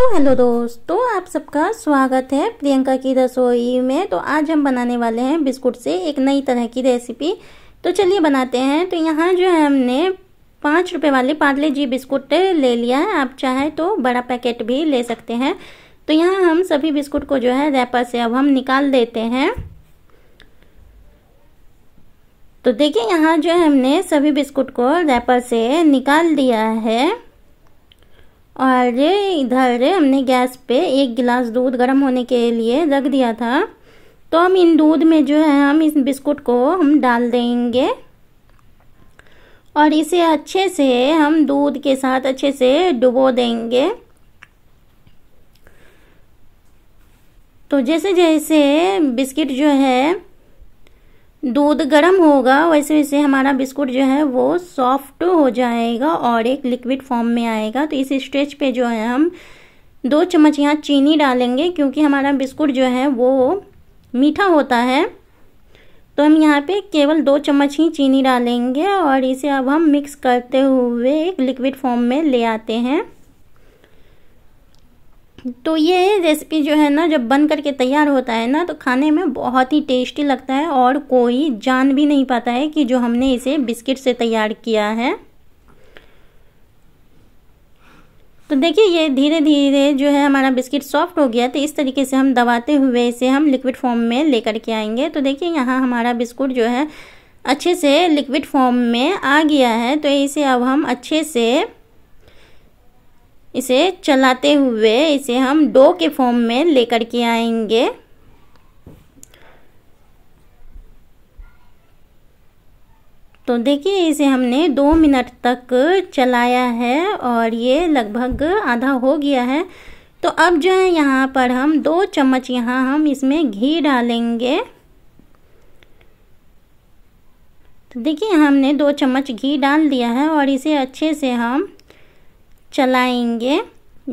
तो हेलो दोस्तों आप सबका स्वागत है प्रियंका की रसोई में तो आज हम बनाने वाले हैं बिस्कुट से एक नई तरह की रेसिपी तो चलिए बनाते हैं तो यहाँ जो है हमने पाँच रुपये वाले पार्ले जी बिस्कुट ले लिया है आप चाहे तो बड़ा पैकेट भी ले सकते हैं तो यहाँ हम सभी बिस्कुट को जो है रैपर से अब हम निकाल देते हैं तो देखिए यहाँ जो है हमने सभी बिस्कुट को रैपर से निकाल दिया है और इधर हमने गैस पे एक गिलास दूध गर्म होने के लिए रख दिया था तो हम इन दूध में जो है हम इस बिस्कुट को हम डाल देंगे और इसे अच्छे से हम दूध के साथ अच्छे से डुबो देंगे तो जैसे जैसे बिस्किट जो है दूध गर्म होगा वैसे वैसे हमारा बिस्कुट जो है वो सॉफ्ट हो जाएगा और एक लिक्विड फॉर्म में आएगा तो इस स्टेज पे जो है हम दो चम्मच यहाँ चीनी डालेंगे क्योंकि हमारा बिस्कुट जो है वो मीठा होता है तो हम यहाँ पे केवल दो चम्मच ही चीनी डालेंगे और इसे अब हम मिक्स करते हुए एक लिक्विड फॉर्म में ले आते हैं तो ये रेसिपी जो है ना जब बन करके तैयार होता है ना तो खाने में बहुत ही टेस्टी लगता है और कोई जान भी नहीं पाता है कि जो हमने इसे बिस्किट से तैयार किया है तो देखिए ये धीरे धीरे जो है हमारा बिस्किट सॉफ्ट हो गया तो इस तरीके से हम दबाते हुए इसे हम लिक्विड फॉर्म में लेकर के आएंगे तो देखिए यहाँ हमारा बिस्कुट जो है अच्छे से लिक्विड फॉर्म में आ गया है तो इसे अब हम अच्छे से इसे चलाते हुए इसे हम डो के फॉर्म में लेकर के आएंगे तो देखिए इसे हमने दो मिनट तक चलाया है और ये लगभग आधा हो गया है तो अब जो है यहाँ पर हम दो चम्मच यहाँ हम इसमें घी डालेंगे तो देखिए हमने दो चम्मच घी डाल दिया है और इसे अच्छे से हम चलाएंगे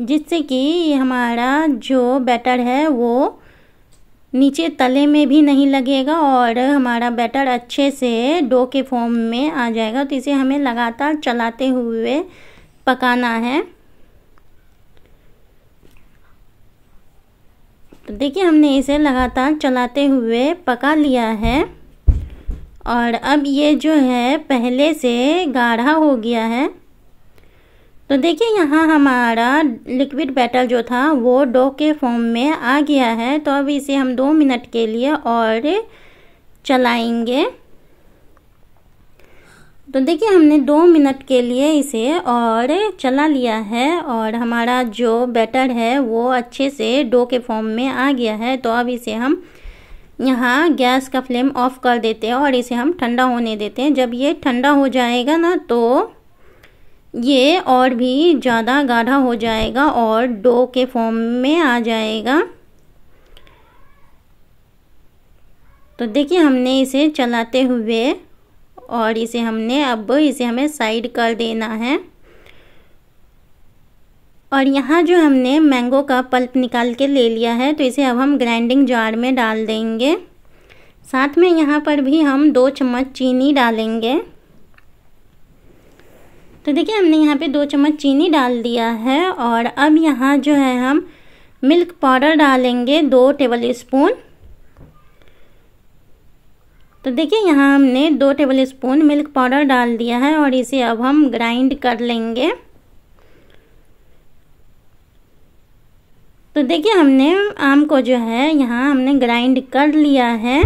जिससे कि हमारा जो बैटर है वो नीचे तले में भी नहीं लगेगा और हमारा बैटर अच्छे से डो के फॉर्म में आ जाएगा तो इसे हमें लगातार चलाते हुए पकाना है तो देखिए हमने इसे लगातार चलाते हुए पका लिया है और अब ये जो है पहले से गाढ़ा हो गया है तो देखिए यहाँ हमारा लिक्विड बैटर जो था वो डो के फॉर्म में आ गया है तो अब इसे हम दो मिनट के लिए और चलाएंगे तो देखिए हमने दो मिनट के लिए इसे और चला लिया है और हमारा जो बैटर है वो अच्छे से डो के फॉर्म में आ गया है तो अब इसे हम यहाँ गैस का फ्लेम ऑफ कर देते हैं और इसे हम ठंडा होने देते हैं जब ये ठंडा हो जाएगा ना तो ये और भी ज़्यादा गाढ़ा हो जाएगा और डो के फॉर्म में आ जाएगा तो देखिए हमने इसे चलाते हुए और इसे हमने अब इसे हमें साइड कर देना है और यहाँ जो हमने मैंगो का पल्प निकाल के ले लिया है तो इसे अब हम ग्राइंडिंग जार में डाल देंगे साथ में यहाँ पर भी हम दो चम्मच चीनी डालेंगे तो देखिए हमने यहाँ पे दो चम्मच चीनी डाल दिया है और अब यहाँ जो है हम मिल्क पाउडर डालेंगे दो टेबल स्पून तो देखिए यहाँ हमने दो टेबल स्पून मिल्क पाउडर डाल दिया है और इसे अब हम ग्राइंड कर लेंगे तो देखिए हमने आम को जो है यहाँ हमने ग्राइंड कर लिया है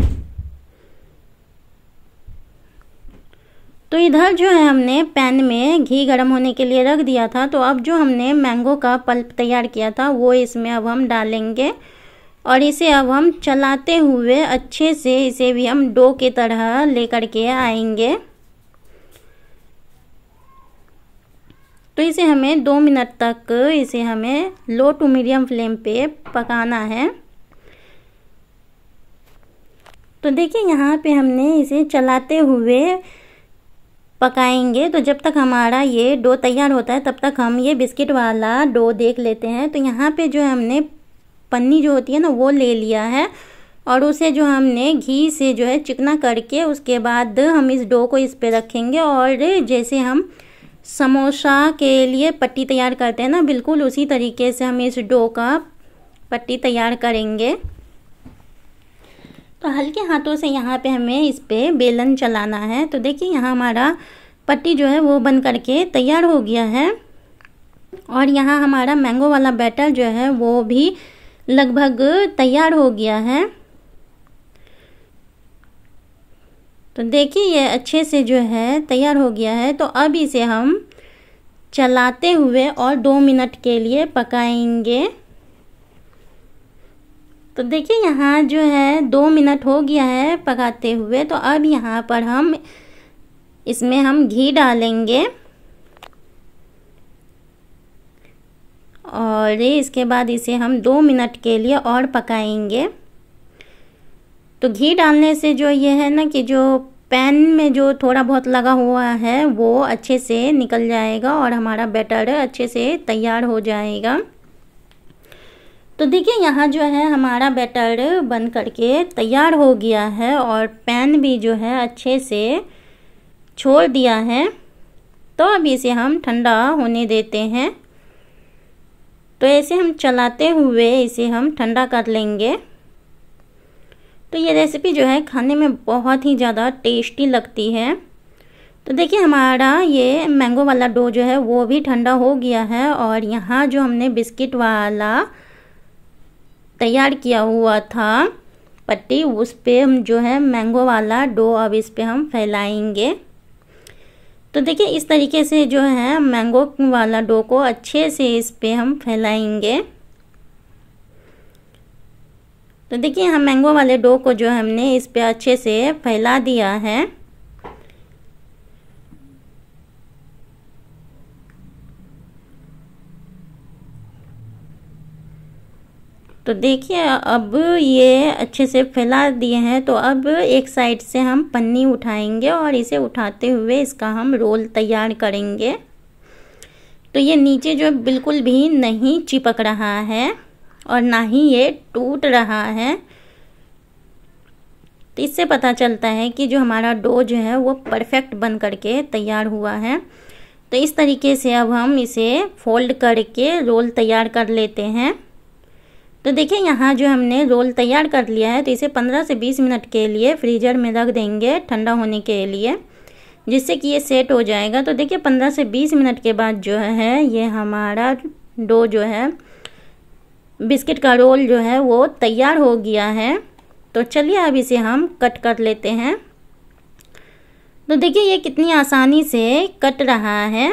तो इधर जो है हमने पैन में घी गर्म होने के लिए रख दिया था तो अब जो हमने मैंगो का पल्प तैयार किया था वो इसमें अब हम डालेंगे और इसे अब हम चलाते हुए अच्छे से इसे भी हम डो के तरह लेकर के आएंगे तो इसे हमें दो मिनट तक इसे हमें लो टू मीडियम फ्लेम पे पकाना है तो देखिए यहाँ पे हमने इसे चलाते हुए पकाएंगे तो जब तक हमारा ये डो तैयार होता है तब तक हम ये बिस्किट वाला डो देख लेते हैं तो यहाँ पे जो हमने पन्नी जो होती है ना वो ले लिया है और उसे जो हमने घी से जो है चिकना करके उसके बाद हम इस डो को इस पे रखेंगे और जैसे हम समोसा के लिए पट्टी तैयार करते हैं ना बिल्कुल उसी तरीके से हम इस डो का पट्टी तैयार करेंगे तो हल्के हाथों से यहाँ पे हमें इस पर बेलन चलाना है तो देखिए यहाँ हमारा पट्टी जो है वो बन करके तैयार हो गया है और यहाँ हमारा मैंगो वाला बैटर जो है वो भी लगभग तैयार हो गया है तो देखिए ये अच्छे से जो है तैयार हो गया है तो अब इसे हम चलाते हुए और दो मिनट के लिए पकाएंगे तो देखिए यहाँ जो है दो मिनट हो गया है पकाते हुए तो अब यहाँ पर हम इसमें हम घी डालेंगे और इसके बाद इसे हम दो मिनट के लिए और पकाएंगे तो घी डालने से जो ये है ना कि जो पैन में जो थोड़ा बहुत लगा हुआ है वो अच्छे से निकल जाएगा और हमारा बैटर अच्छे से तैयार हो जाएगा तो देखिए यहाँ जो है हमारा बैटर बन करके तैयार हो गया है और पैन भी जो है अच्छे से छोड़ दिया है तो अब इसे हम ठंडा होने देते हैं तो ऐसे हम चलाते हुए इसे हम ठंडा कर लेंगे तो ये रेसिपी जो है खाने में बहुत ही ज़्यादा टेस्टी लगती है तो देखिए हमारा ये मैंगो वाला डो जो है वो भी ठंडा हो गया है और यहाँ जो हमने बिस्किट वाला तैयार किया हुआ था पट्टी उस पर हम जो है मैंगो वाला डो अब इस पर हम फैलाएंगे तो देखिए इस तरीके से जो है मैंगो वाला डो को अच्छे से इस पर हम फैलाएंगे तो देखिए हम मैंगो वाले डो को जो हमने इस पर अच्छे से फैला दिया है तो देखिए अब ये अच्छे से फैला दिए हैं तो अब एक साइड से हम पन्नी उठाएंगे और इसे उठाते हुए इसका हम रोल तैयार करेंगे तो ये नीचे जो बिल्कुल भी नहीं चिपक रहा है और ना ही ये टूट रहा है तो इससे पता चलता है कि जो हमारा डो जो है वो परफेक्ट बन करके तैयार हुआ है तो इस तरीके से अब हम इसे फोल्ड करके रोल तैयार कर लेते हैं तो देखिए यहाँ जो हमने रोल तैयार कर लिया है तो इसे 15 से 20 मिनट के लिए फ्रीजर में रख देंगे ठंडा होने के लिए जिससे कि ये सेट हो जाएगा तो देखिए 15 से 20 मिनट के बाद जो है ये हमारा डो जो है बिस्किट का रोल जो है वो तैयार हो गया है तो चलिए अब इसे हम कट कर लेते हैं तो देखिए ये कितनी आसानी से कट रहा है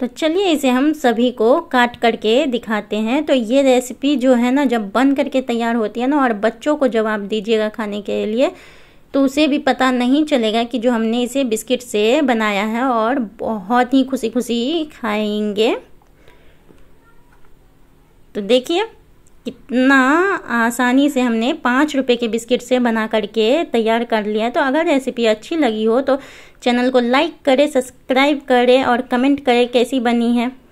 तो चलिए इसे हम सभी को काट करके दिखाते हैं तो ये रेसिपी जो है ना जब बन करके तैयार होती है ना और बच्चों को जब आप दीजिएगा खाने के लिए तो उसे भी पता नहीं चलेगा कि जो हमने इसे बिस्किट से बनाया है और बहुत ही खुशी खुशी खाएंगे तो देखिए कितना आसानी से हमने पाँच रुपये के बिस्किट से बना करके तैयार कर लिया है तो अगर रेसिपी अच्छी लगी हो तो चैनल को लाइक करें सब्सक्राइब करें और कमेंट करें कैसी बनी है